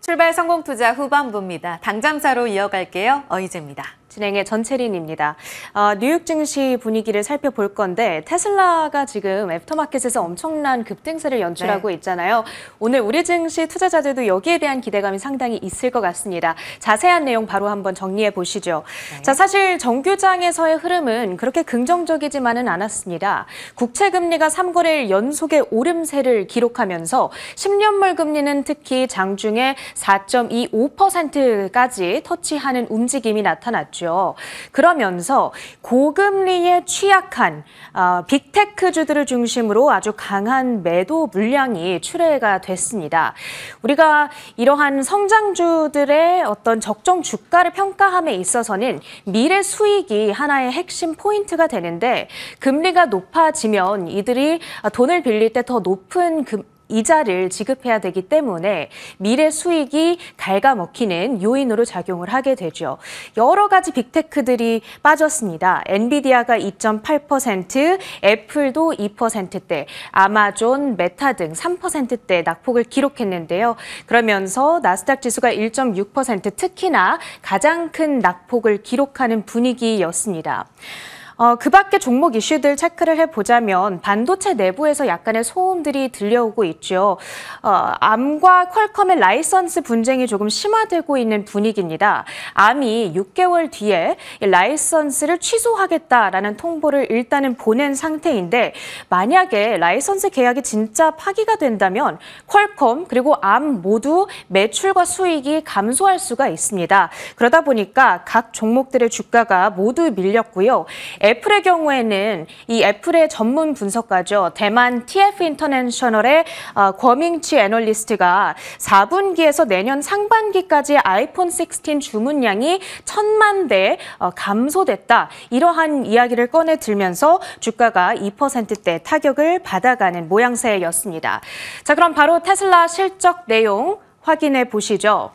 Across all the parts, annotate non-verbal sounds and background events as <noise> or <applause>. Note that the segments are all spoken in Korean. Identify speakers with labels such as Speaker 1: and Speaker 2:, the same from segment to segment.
Speaker 1: 출발 성공 투자 후반부입니다. 당장사로 이어갈게요. 어이제입니다. 진행의 전채린입니다. 어, 뉴욕 증시 분위기를 살펴볼 건데 테슬라가 지금 애프터마켓에서 엄청난 급등세를 연출하고 네. 있잖아요. 오늘 우리 증시 투자자들도 여기에 대한 기대감이 상당히 있을 것 같습니다. 자세한 내용 바로 한번 정리해 보시죠. 네. 자, 사실 정규장에서의 흐름은 그렇게 긍정적이지만은 않았습니다. 국채 금리가 3거래일 연속의 오름세를 기록하면서 10년물 금리는 특히 장중에 4.25%까지 터치하는 움직임이 나타났죠. 거죠. 그러면서 고금리에 취약한 어, 빅테크주들을 중심으로 아주 강한 매도 물량이 출회가 됐습니다. 우리가 이러한 성장주들의 어떤 적정 주가를 평가함에 있어서는 미래 수익이 하나의 핵심 포인트가 되는데 금리가 높아지면 이들이 돈을 빌릴 때 더 높은 금, 이자를 지급해야 되기 때문에 미래 수익이 갉아먹히는 요인으로 작용을 하게 되죠. 여러 가지 빅테크들이 빠졌습니다. 엔비디아가 2.8%, 애플도 2%대, 아마존, 메타 등 3%대 낙폭을 기록했는데요. 그러면서 나스닥 지수가 1.6% 특히나 가장 큰 낙폭을 기록하는 분위기였습니다. 어, 그 밖에 종목 이슈들 체크를 해보자면 반도체 내부에서 약간의 소음들이 들려오고 있죠. 어, 암과 퀄컴의 라이선스 분쟁이 조금 심화되고 있는 분위기입니다. 암이 6개월 뒤에 라이선스를 취소하겠다라는 통보를 일단은 보낸 상태인데 만약에 라이선스 계약이 진짜 파기가 된다면 퀄컴 그리고 암 모두 매출과 수익이 감소할 수가 있습니다. 그러다 보니까 각 종목들의 주가가 모두 밀렸고요. 애플의 경우에는 이 애플의 전문 분석가죠. 대만 TF 인터내셔널의 거밍치 아, 애널리스트가 4분기에서 내년 상반기까지 아이폰 16 주문량이 천만 대 어, 감소됐다. 이러한 이야기를 꺼내 들면서 주가가 2%대 타격을 받아가는 모양새였습니다. 자, 그럼 바로 테슬라 실적 내용 확인해 보시죠.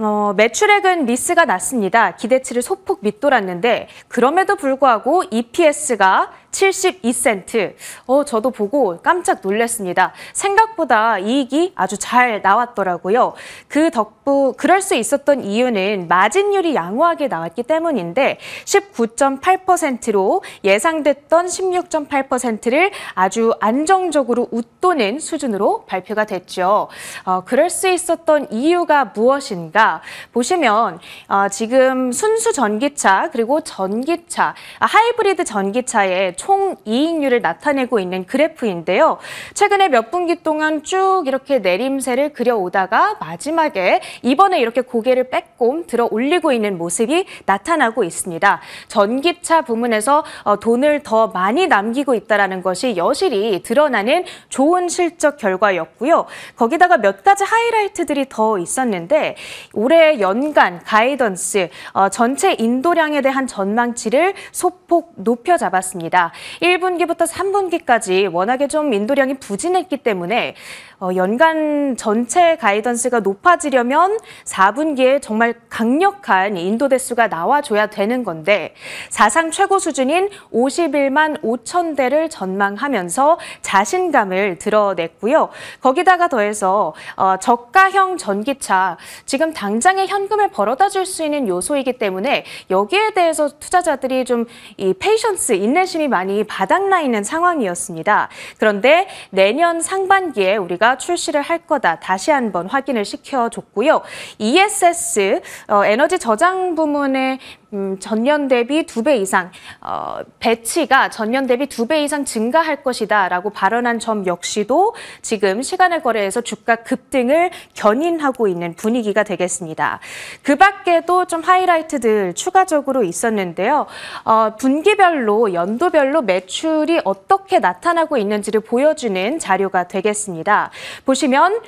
Speaker 1: 어, 매출액은 리스가 났습니다. 기대치를 소폭 밑돌았는데 그럼에도 불구하고 EPS가 72센트. 어, 저도 보고 깜짝 놀랐습니다. 생각보다 이익이 아주 잘 나왔더라고요. 그 덕분, 그럴 수 있었던 이유는 마진율이 양호하게 나왔기 때문인데 19.8%로 예상됐던 16.8%를 아주 안정적으로 웃도는 수준으로 발표가 됐죠. 어, 그럴 수 있었던 이유가 무엇인가? 보시면 어, 지금 순수 전기차 그리고 전기차, 아, 하이브리드 전기차에 총 이익률을 나타내고 있는 그래프인데요. 최근에 몇 분기 동안 쭉 이렇게 내림세를 그려오다가 마지막에 이번에 이렇게 고개를 빼꼼 들어 올리고 있는 모습이 나타나고 있습니다. 전기차 부문에서 어, 돈을 더 많이 남기고 있다는 것이 여실히 드러나는 좋은 실적 결과였고요. 거기다가 몇 가지 하이라이트들이 더 있었는데 올해 연간 가이던스 어, 전체 인도량에 대한 전망치를 소폭 높여 잡았습니다. 1분기부터 3분기까지 워낙에 좀 인도량이 부진했기 때문에 어, 연간 전체 가이던스가 높아지려면 4분기에 정말 강력한 인도 대수가 나와줘야 되는 건데 사상 최고 수준인 51만 5천 대를 전망하면서 자신감을 드러냈고요. 거기다가 더해서 어, 저가형 전기차 지금 당장의 현금을 벌어다 줄 수 있는 요소이기 때문에 여기에 대해서 투자자들이 좀 이 페이션스 인내심이 많이 바닥나 있는 상황이었습니다. 그런데 내년 상반기에 우리가 정부가 출시를 할 거다 다시 한번 확인을 시켜줬고요. ESS 어, 에너지 저장 부문의 음, 전년 대비 두 배 이상 어, 배치가 전년 대비 두 배 이상 증가할 것이다라고 발언한 점 역시도 지금 시간의 거래에서 주가 급등을 견인하고 있는 분위기가 되겠습니다. 그 밖에도 좀 하이라이트들 추가적으로 있었는데요. 어, 분기별로 연도별로 매출이 어떻게 나타나고 있는지를 보여주는 자료가 되겠습니다. 보시면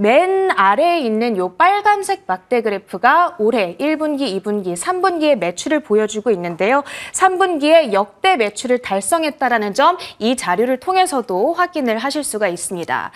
Speaker 1: 맨 아래에 있는 요 빨간색 막대 그래프가 올해 1분기, 2분기, 3분기의 매출을 보여주고 있는데요. 3분기에 역대 매출을 달성했다라는 점 이 자료를 통해서도 확인을 하실 수가 있습니다.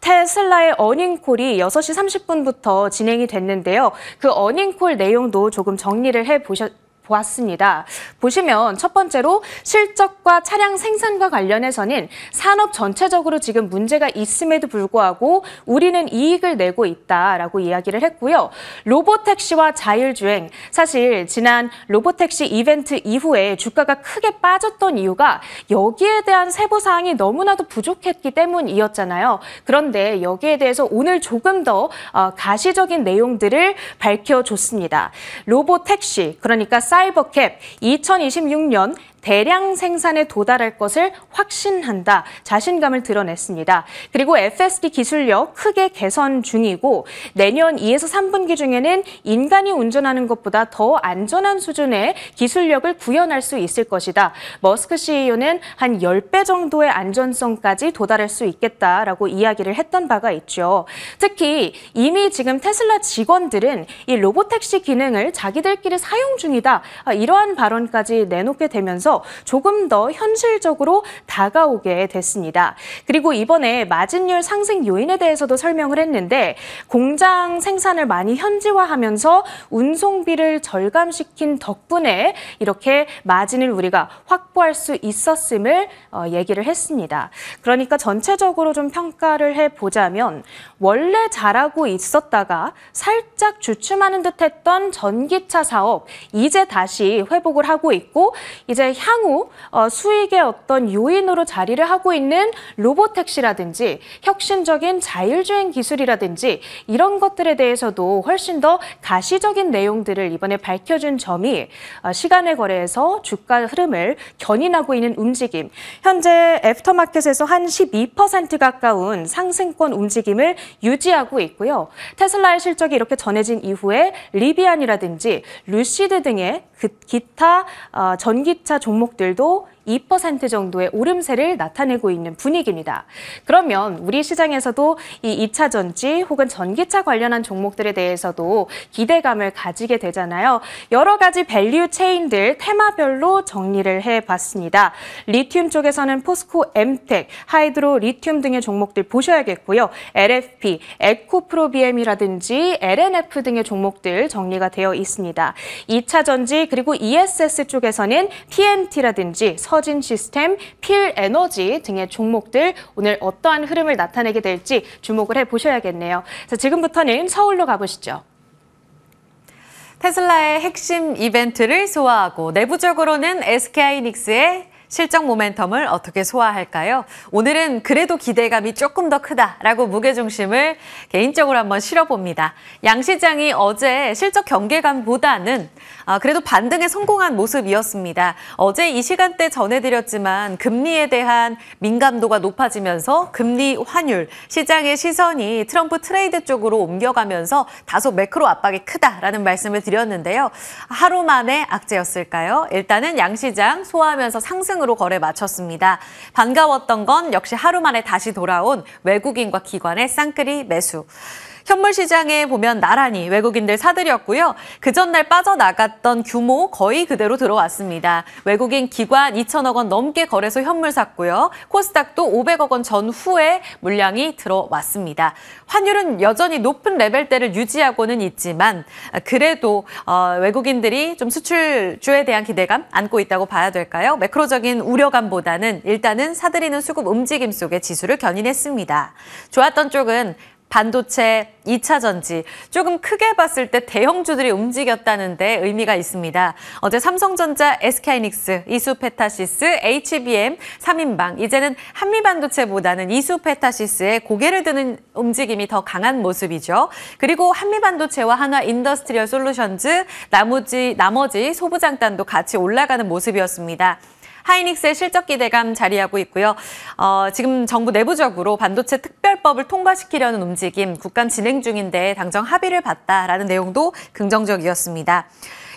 Speaker 1: 테슬라의 어닝콜이 6시 30분부터 진행이 됐는데요. 그 어닝콜 내용도 조금 정리를 해보셨 보았습니다. 보시면 첫 번째로 실적과 차량 생산과 관련해서는 산업 전체적으로 지금 문제가 있음에도 불구하고 우리는 이익을 내고 있다라고 이야기를 했고요. 로봇 택시와 자율주행 사실 지난 로봇 택시 이벤트 이후에 주가가 크게 빠졌던 이유가 여기에 대한 세부 사항이 너무나도 부족했기 때문이었잖아요. 그런데 여기에 대해서 오늘 조금 더 어, 가시적인 내용들을 밝혀줬습니다. 로봇 택시 그러니까 사이버캡 2026년 대량 생산에 도달할 것을 확신한다. 자신감을 드러냈습니다. 그리고 FSD 기술력 크게 개선 중이고 내년 2에서 3분기 중에는 인간이 운전하는 것보다 더 안전한 수준의 기술력을 구현할 수 있을 것이다. 머스크 CEO는 한 10배 정도의 안전성까지 도달할 수 있겠다라고 이야기를 했던 바가 있죠. 특히 이미 지금 테슬라 직원들은 이 로보택시 기능을 자기들끼리 사용 중이다. 아, 이러한 발언까지 내놓게 되면서 조금 더 현실적으로 다가오게 됐습니다. 그리고 이번에 마진율 상승 요인에 대해서도 설명을 했는데 공장 생산을 많이 현지화하면서 운송비를 절감시킨 덕분에 이렇게 마진을 우리가 확보할 수 있었음을 어, 얘기를 했습니다. 그러니까 전체적으로 좀 평가를 해보자면 원래 잘하고 있었다가 살짝 주춤하는 듯했던 전기차 사업 이제 다시 회복을 하고 있고 이제 향후 어, 수익의 어떤 요인으로 자리를 하고 있는 로봇 택시라든지 혁신적인 자율주행 기술이라든지 이런 것들에 대해서도 훨씬 더 가시적인 내용들을 이번에 밝혀준 점이 어, 시간의 거래에서 주가 흐름을 견인하고 있는 움직임. 현재 애프터마켓에서 한 12% 가까운 상승권 움직임을 유지하고 있고요. 테슬라의 실적이 이렇게 전해진 이후에 리비안이라든지 루시드 등의 그 기타 어, 전기차 종목들도 2% 정도의 오름세를 나타내고 있는 분위기입니다. 그러면 우리 시장에서도 이 2차 전지 혹은 전기차 관련한 종목들에 대해서도 기대감을 가지게 되잖아요. 여러 가지 밸류 체인들 테마별로 정리를 해봤습니다. 리튬 쪽에서는 포스코 엠텍, 하이드로 리튬 등의 종목들 보셔야겠고요. LFP, 에코프로비엠이라든지 LNF 등의 종목들 정리가 되어 있습니다. 2차 전지 그리고 ESS 쪽에서는 t n t 라든지 터진 시스템, 필 에너지 등의 종목들 오늘 어떠한 흐름을 나타내게 될지 주목을 해보셔야겠네요. 자, 지금부터는 서울로 가보시죠.
Speaker 2: 테슬라의 핵심 이벤트를 소화하고 내부적으로는 s k 이닉스의 실적 모멘텀을 어떻게 소화할까요? 오늘은 그래도 기대감이 조금 더 크다라고 무게중심을 개인적으로 한번 실어봅니다. 양 시장이 어제 실적 경계감보다는 아, 그래도 반등에 성공한 모습이었습니다. 어제 이 시간대 전해드렸지만 금리에 대한 민감도가 높아지면서 금리 환율, 시장의 시선이 트럼프 트레이드 쪽으로 옮겨가면서 다소 매크로 압박이 크다라는 말씀을 드렸는데요. 하루 만에 악재였을까요? 일단은 양 시장 소화하면서 상승 상승으로 거래 마쳤습니다. 반가웠던 건 역시 하루 만에 다시 돌아온 외국인과 기관의 쌍끌이 매수. 현물 시장에 보면 나란히 외국인들 사들였고요. 그 전날 빠져나갔던 규모 거의 그대로 들어왔습니다. 외국인 기관 2천억 원 넘게 거래소 현물 샀고요. 코스닥도 500억 원 전후에 물량이 들어왔습니다. 환율은 여전히 높은 레벨대를 유지하고는 있지만 그래도 어, 외국인들이 좀 수출주에 대한 기대감 안고 있다고 봐야 될까요? 매크로적인 우려감보다는 일단은 사들이는 수급 움직임 속에 지수를 견인했습니다. 좋았던 쪽은 반도체, 2차 전지 조금 크게 봤을 때 대형주들이 움직였다는데 의미가 있습니다. 어제 삼성전자, SK이닉스, 이수페타시스, HBM, 3인방 이제는 한미반도체보다는 이수페타시스에 고개를 드는 움직임이 더 강한 모습이죠. 그리고 한미반도체와 한화 인더스트리얼 솔루션즈 나머지 나머지 소부장단도 같이 올라가는 모습이었습니다. 하이닉스의 실적 기대감 자리하고 있고요. 어, 지금 정부 내부적으로 반도체 특별법을 통과시키려는 움직임 국감 진행 중인데 당정 합의를 봤다라는 내용도 긍정적이었습니다.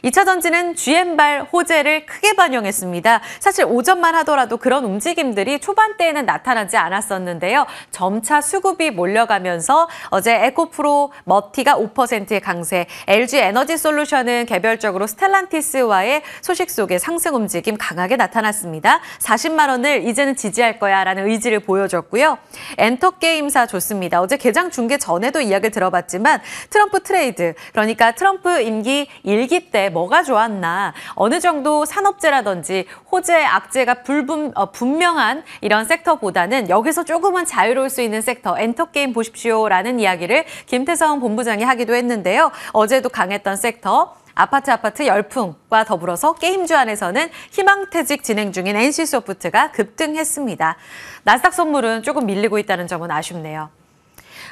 Speaker 2: 2차 전지는 GM발 호재를 크게 반영했습니다. 사실 오전만 하더라도 그런 움직임들이 초반때에는 나타나지 않았었는데요. 점차 수급이 몰려가면서 어제 에코프로 머티가 5%의 강세, LG 에너지 솔루션은 개별적으로 스텔란티스와의 소식 속에 상승 움직임 강하게 나타났습니다. 40만 원을 이제는 지지할 거야라는 의지를 보여줬고요. 엔터게임사 좋습니다. 어제 개장 중계 전에도 이야기를 들어봤지만 트럼프 트레이드, 그러니까 트럼프 임기 1기 때 뭐가 좋았나 어느 정도 산업재라든지 호재 악재가 불분, 어, 분명한 이런 섹터보다는 여기서 조금은 자유로울 수 있는 섹터 엔터게임 보십시오라는 이야기를 김태성 본부장이 하기도 했는데요. 어제도 강했던 섹터 아파트 아파트 열풍과 더불어서 게임주 안에서는 희망퇴직 진행 중인 NC소프트가 급등했습니다. 나스닥 선물은 조금 밀리고 있다는 점은 아쉽네요.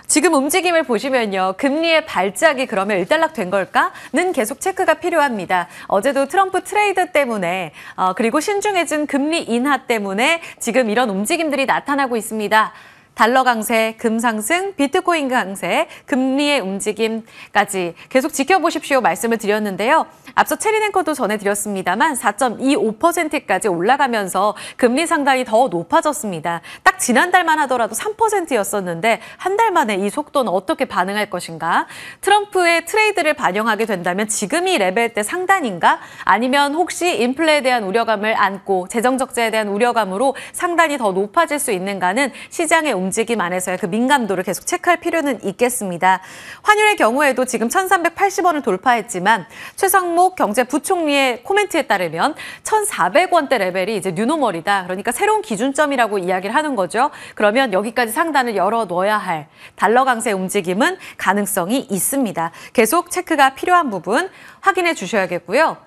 Speaker 2: 지금 움직임을 보시면요. 금리의 발작이 그러면 일단락된 걸까?는 계속 체크가 필요합니다. 어제도 트럼프 트레이드 때문에 어, 그리고 신중해진 금리 인하 때문에 지금 이런 움직임들이 나타나고 있습니다. 달러 강세, 금 상승, 비트코인 강세, 금리의 움직임까지 계속 지켜보십시오 말씀을 드렸는데요. 앞서 체리 앵커도 전해드렸습니다만 4.25%까지 올라가면서 금리 상당히 더 높아졌습니다. 딱 지난달만 하더라도 3%였었는데 한 달 만에 이 속도는 어떻게 반응할 것인가? 트럼프의 트레이드를 반영하게 된다면 지금이 레벨 때 상단인가? 아니면 혹시 인플레에 대한 우려감을 안고 재정 적자에 대한 우려감으로 상단이 더 높아질 수 있는가는 시장의 움직임 안에서의 그 민감도를 계속 체크할 필요는 있겠습니다. 환율의 경우에도 지금 1,380원을 돌파했지만 최상목 경제부총리의 코멘트에 따르면 1,400원대 레벨이 이제 뉴노멀이다. 그러니까 새로운 기준점이라고 이야기를 하는 거죠. 그러면 여기까지 상단을 열어 놓아야 할 달러 강세 움직임은 가능성이 있습니다. 계속 체크가 필요한 부분 확인해 주셔야겠고요.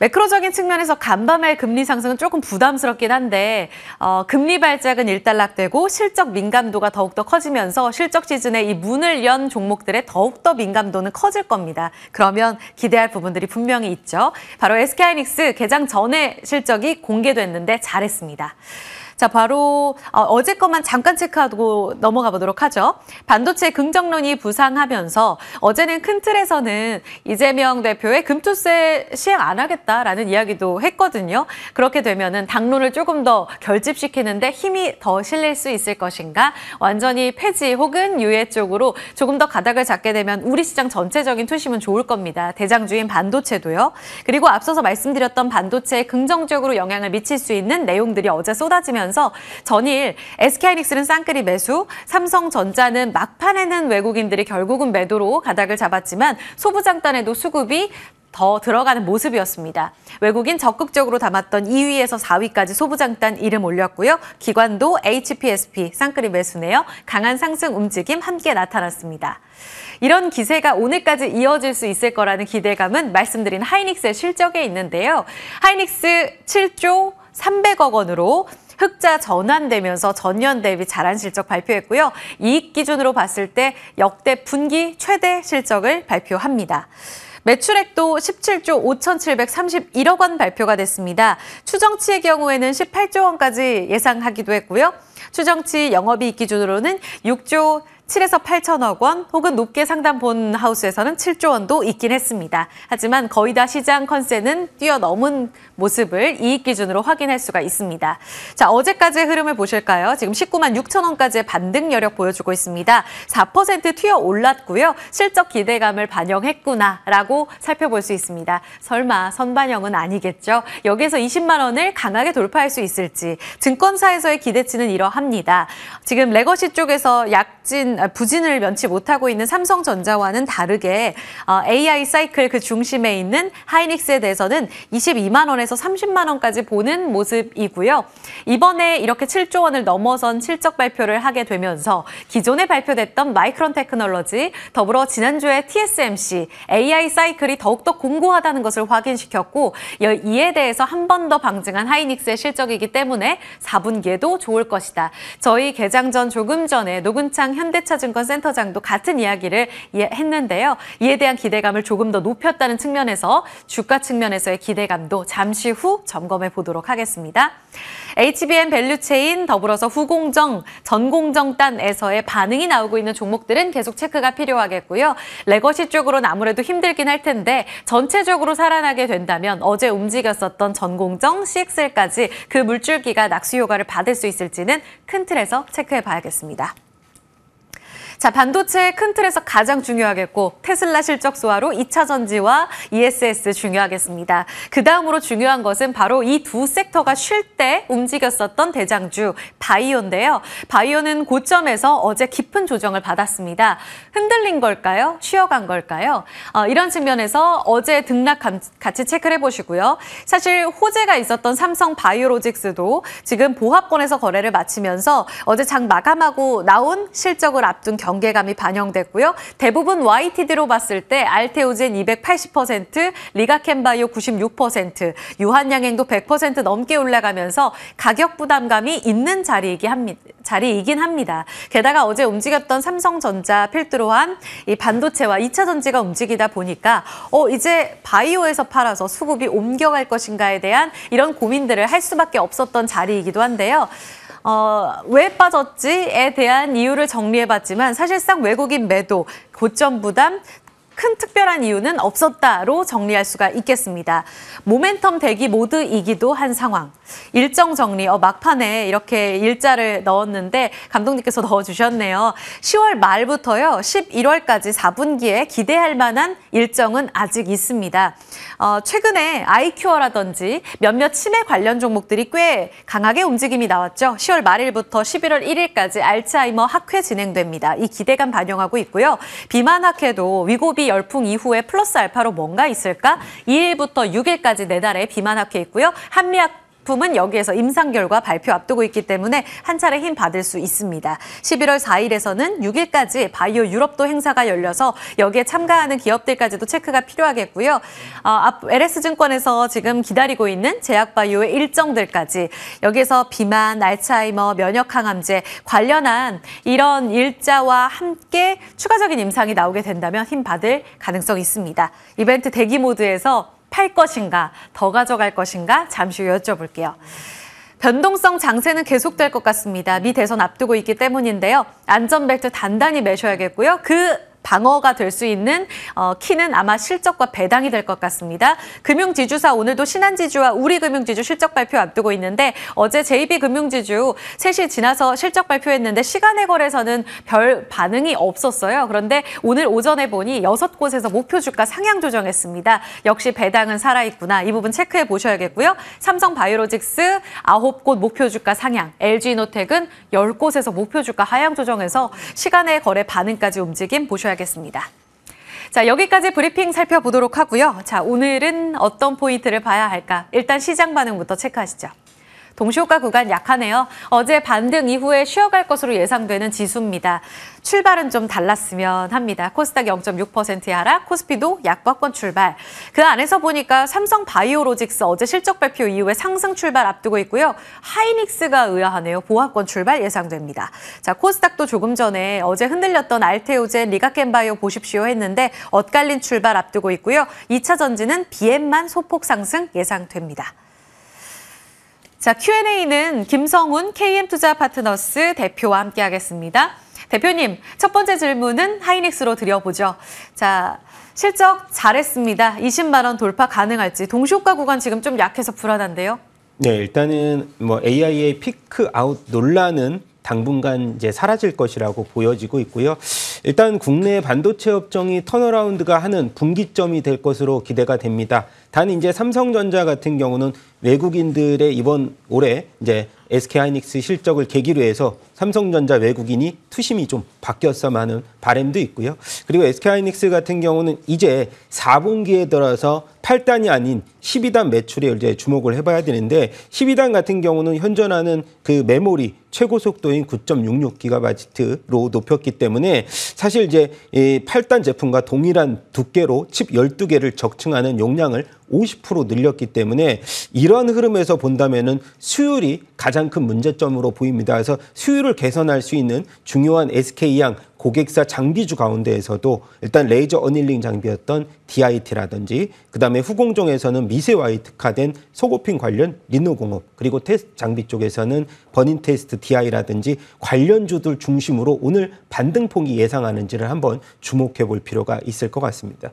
Speaker 2: 매크로적인 측면에서 간밤의 금리 상승은 조금 부담스럽긴 한데 어, 금리 발작은 일단락되고 실적 민감도가 더욱더 커지면서 실적 시즌에 이 문을 연 종목들의 더욱더 민감도는 커질 겁니다. 그러면 기대할 부분들이 분명히 있죠. 바로 SK하이닉스 개장 전에 실적이 공개됐는데 잘했습니다. 자, 바로 어, 어제 것만 잠깐 체크하고 넘어가 보도록 하죠. 반도체 긍정론이 부상하면서 어제는 큰 틀에서는 이재명 대표의 금투세 시행 안 하겠다라는 이야기도 했거든요. 그렇게 되면은 당론을 조금 더 결집시키는데 힘이 더 실릴 수 있을 것인가? 완전히 폐지 혹은 유예 쪽으로 조금 더 가닥을 잡게 되면 우리 시장 전체적인 투심은 좋을 겁니다. 대장주인 반도체도요. 그리고 앞서서 말씀드렸던 반도체에 긍정적으로 영향을 미칠 수 있는 내용들이 어제 쏟아지면 나오면서 전일 SK하이닉스는 쌍끌이 매수, 삼성전자는 막판에는 외국인들이 결국은 매도로 가닥을 잡았지만 소부장단에도 수급이 더 들어가는 모습이었습니다. 외국인 적극적으로 담았던 2위에서 4위까지 소부장단 이름 올렸고요. 기관도 HPSP 쌍끌이 매수네요. 강한 상승 움직임 함께 나타났습니다. 이런 기세가 오늘까지 이어질 수 있을 거라는 기대감은 말씀드린 하이닉스의 실적에 있는데요. 하이닉스 7조 300억 원으로 흑자 전환되면서 전년 대비 잘한 실적 발표했고요. 이익 기준으로 봤을 때 역대 분기 최대 실적을 발표합니다. 매출액도 17조 5,731억 원 발표가 됐습니다. 추정치의 경우에는 18조 원까지 예상하기도 했고요. 추정치 영업이익 기준으로는 6조 7에서 8천억 원 혹은 높게 상담본 하우스에서는 7조 원도 있긴 했습니다. 하지만 거의 다 시장 컨셉은 뛰어넘은 모습을 이익 기준으로 확인할 수가 있습니다. 자, 어제까지의 흐름을 보실까요? 지금 19만 6천 원까지의 반등 여력 보여주고 있습니다. 4% 튀어 올랐고요. 실적 기대감을 반영했구나라고 살펴볼 수 있습니다. 설마 선반영은 아니겠죠? 여기에서 20만 원을 강하게 돌파할 수 있을지 증권사에서의 기대치는 이러합니다. 지금 레거시 쪽에서 약진 아, 부진을 면치 못하고 있는 삼성전자와는 다르게 AI 어, 사이클 그 중심에 있는 하이닉스에 대해서는 22만 원에서 30만 원까지 보는 모습이고요. 이번에 이렇게 7조 원을 넘어선 실적 발표를 하게 되면서 기존에 발표됐던 마이크론 테크놀로지, 더불어 지난주에 TSMC, AI 사이클이 더욱더 공고하다는 것을 확인시켰고 이에 대해서 한 번 더 방증한 하이닉스의 실적이기 때문에 4분기에도 좋을 것이다. 저희 개장 전 조금 전에 노근창 현대차 현대차증권센터장도 같은 이야기를 예, 했는데요. 이에 대한 기대감을 조금 더 높였다는 측면에서 주가 측면에서의 기대감도 잠시 후 점검해 보도록 하겠습니다. HBM 밸류체인 더불어서 후공정, 전공정단에서의 반응이 나오고 있는 종목들은 계속 체크가 필요하겠고요. 레거시 쪽으로는 아무래도 힘들긴 할 텐데 전체적으로 살아나게 된다면 어제 움직였었던 전공정, CXL까지 그 물줄기가 낙수 효과를 받을 수 있을지는 큰 틀에서 체크해 봐야겠습니다. 자, 반도체 큰 틀에서 가장 중요하겠고 테슬라 실적 소화로 2차 전지와 ESS 중요하겠습니다. 그 다음으로 중요한 것은 바로 이 두 섹터가 쉴 때 움직였었던 대장주 바이오인데요. 바이오는 고점에서 어제 깊은 조정을 받았습니다. 흔들린 걸까요? 쉬어간 걸까요? 어, 이런 측면에서 어제 등락 감, 같이 체크를 해보시고요. 사실 호재가 있었던 삼성 바이오로직스도 지금 보합권에서 거래를 마치면서 어제 장 마감하고 나온 실적을 앞둔 경 경계감이 반영됐고요. 대부분 YTD로 봤을 때 알테오젠 280%, 리가켄바이오 96%, 유한양행도 100% 넘게 올라가면서 가격 부담감이 있는 자리이긴 합니다. 자리이긴 합니다. 게다가 어제 움직였던 삼성전자 필두로 한 이 반도체와 2차 전지가 움직이다 보니까 어 이제 바이오에서 팔아서 수급이 옮겨갈 것인가에 대한 이런 고민들을 할 수밖에 없었던 자리이기도 한데요. 어, 왜 빠졌지에 대한 이유를 정리해봤지만 사실상 외국인 매도, 고점 부담, 큰 특별한 이유는 없었다로 정리할 수가 있겠습니다. 모멘텀 대기 모드이기도 한 상황. 일정 정리, 어, 막판에 이렇게 일자를 넣었는데 감독님께서 <laughs> 넣어주셨네요. 10월 말부터요, 11월까지 4분기에 기대할 만한 일정은 아직 있습니다. 어, 최근에 아이큐어라든지 몇몇 치매 관련 종목들이 꽤 강하게 움직임이 나왔죠. 10월 말일부터 11월 1일까지 알츠하이머 학회 진행됩니다. 이 기대감 반영하고 있고요. 비만 학회도 위고비 열풍 이후에 플러스 알파로 뭔가 있을까? 2일부터 6일까지 네 달에 비만 학회 있고요. 한미학 제품은 여기에서 임상 결과 발표 앞두고 있기 때문에 한 차례 힘 받을 수 있습니다. 11월 4일에서는 6일까지 바이오 유럽도 행사가 열려서 여기에 참가하는 기업들까지도 체크가 필요하겠고요. 어, LS증권에서 지금 기다리고 있는 제약바이오의 일정들까지 여기에서 비만, 알츠하이머, 면역항암제 관련한 이런 일자와 함께 추가적인 임상이 나오게 된다면 힘 받을 가능성이 있습니다. 이벤트 대기 모드에서 팔 것인가, 더 가져갈 것인가 잠시 여쭤볼게요. 변동성 장세는 계속될 것 같습니다. 미 대선 앞두고 있기 때문인데요. 안전벨트 단단히 매셔야겠고요. 그 방어가 될 수 있는 어, 키는 아마 실적과 배당이 될 것 같습니다. 금융지주사 오늘도 신한지주와 우리금융지주 실적 발표 앞두고 있는데 어제 JB금융지주 3시 지나서 실적 발표했는데 시간의 거래에서는 별 반응이 없었어요. 그런데 오늘 오전에 보니 여섯 곳에서 목표 주가 상향 조정했습니다. 역시 배당은 살아있구나. 이 부분 체크해 보셔야겠고요. 삼성바이오로직스 아홉 곳 목표 주가 상향, LG노텍은 열곳에서 목표 주가 하향 조정해서 시간의 거래 반응까지 움직임 보셔야 주셔야겠습니다. 자, 여기까지 브리핑 살펴보도록 하고요. 자, 오늘은 어떤 포인트를 봐야 할까? 일단 시장 반응부터 체크하시죠. 동시효과 구간 약하네요. 어제 반등 이후에 쉬어갈 것으로 예상되는 지수입니다. 출발은 좀 달랐으면 합니다. 코스닥 0.6% 하락, 코스피도 약과권 출발. 그 안에서 보니까 삼성 바이오로직스 어제 실적 발표 이후에 상승 출발 앞두고 있고요. 하이닉스가 의아하네요. 보합권 출발 예상됩니다. 자, 코스닥도 조금 전에 어제 흔들렸던 알테오젠 리가켄바이오 보십시오 했는데 엇갈린 출발 앞두고 있고요. 2차 전지는 비 m 만 소폭 상승 예상됩니다. 자, Q&A는 김성훈 KM투자 파트너스 대표와 함께 하겠습니다. 대표님, 첫 번째 질문은 하이닉스로 드려보죠. 자, 실적 잘했습니다. 20만 원 돌파 가능할지 동시효과 구간 지금 좀 약해서 불안한데요.
Speaker 3: 네, 일단은 뭐 AI의 피크 아웃 논란은 당분간 이제 사라질 것이라고 보여지고 있고요. 일단 국내 반도체 업종이 턴어라운드가 하는 분기점이 될 것으로 기대가 됩니다. 단 이제 삼성전자 같은 경우는 외국인들의 이번 올해 이제 SK 하이닉스 실적을 계기로 해서 삼성전자 외국인이 투심이 좀바뀌었어면 하는 바램도 있고요. 그리고 SK 하이닉스 같은 경우는 이제 4분기에 들어서 8단이 아닌 12단 매출에 이제 주목을 해봐야 되는데 12단 같은 경우는 현존하는 그 메모리 최고 속도인 9.66기가바이트로 높였기 때문에 사실 이제 8단 제품과 동일한 두께로 칩 12개를 적층하는 용량을 50% 늘렸기 때문에 이런 흐름에서 본다면은 수율이 가장 큰 문제점으로 보입니다. 그래서 수율을 개선할 수 있는 중요한 SK양 고객사 장비주 가운데에서도 일단 레이저 어닐링 장비였던 DIT라든지 그다음에 후공종에서는 미세 와이트화된 소고핀 관련 리노공업 그리고 테스트 장비 쪽에서는 버닌 테스트 DI라든지 관련주들 중심으로 오늘 반등폭이 예상하는지를 한번 주목해 볼 필요가 있을 것 같습니다.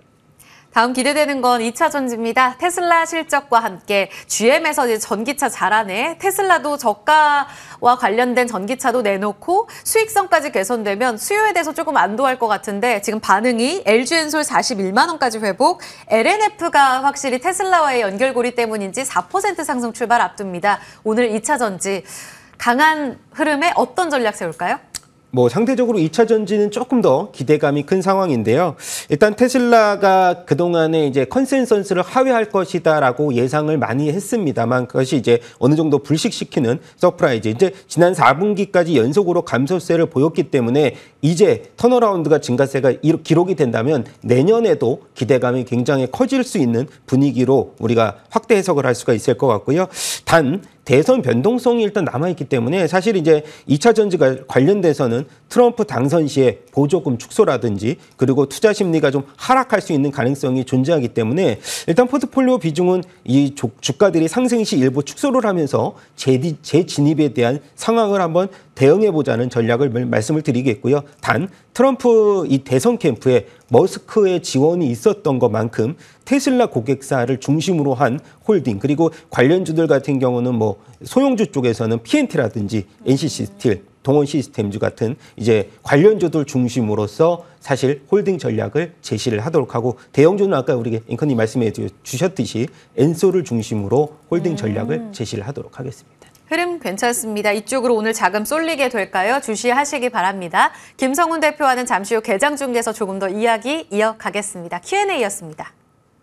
Speaker 2: 다음 기대되는 건 2차 전지입니다. 테슬라 실적과 함께 GM에서 이제 전기차 잘하네. 테슬라도 저가와 관련된 전기차도 내놓고 수익성까지 개선되면 수요에 대해서 조금 안도할 것 같은데 지금 반응이 LG엔솔 41만 원까지 회복, LNF가 확실히 테슬라와의 연결고리 때문인지 4% 상승 출발 앞둡니다. 오늘 2차 전지 강한 흐름에 어떤 전략 세울까요?
Speaker 3: 뭐 상대적으로 2차 전지는 조금 더 기대감이 큰 상황인데요. 일단 테슬라가 그동안에 이제 컨센서스를 하회할 것이다라고 예상을 많이 했습니다만 그것이 이제 어느 정도 불식시키는 서프라이즈. 이제 지난 4분기까지 연속으로 감소세를 보였기 때문에 이제 턴어라운드가 증가세가 기록이 된다면 내년에도 기대감이 굉장히 커질 수 있는 분위기로 우리가 확대 해석을 할 수가 있을 것 같고요. 단 대선 변동성이 일단 남아있기 때문에 사실 이제 2차 전지가 관련돼서는 트럼프 당선 시에 보조금 축소라든지 그리고 투자 심리가 좀 하락할 수 있는 가능성이 존재하기 때문에 일단 포트폴리오 비중은 이 주가들이 상승 시 일부 축소를 하면서 재진입에 대한 상황을 한번 대응해보자는 전략을 말씀을 드리겠고요. 단 트럼프 이 대선 캠프에 머스크의 지원이 있었던 것만큼 테슬라 고객사를 중심으로 한 홀딩 그리고 관련주들 같은 경우는 뭐 소형주 쪽에서는 PNT라든지 NCC 스틸 동원 시스템즈 같은 이제 관련주들 중심으로서 사실 홀딩 전략을 제시를 하도록 하고 대형주는 아까 우리 앵커님 말씀해 주셨듯이 엔소를 중심으로 홀딩 음. 전략을 제시를 하도록 하겠습니다.
Speaker 2: 흐름 괜찮습니다. 이쪽으로 오늘 자금 쏠리게 될까요? 주시하시기 바랍니다. 김성훈 대표와는 잠시 후 개장 중계에서 조금 더 이야기 이어가겠습니다. Q&A였습니다.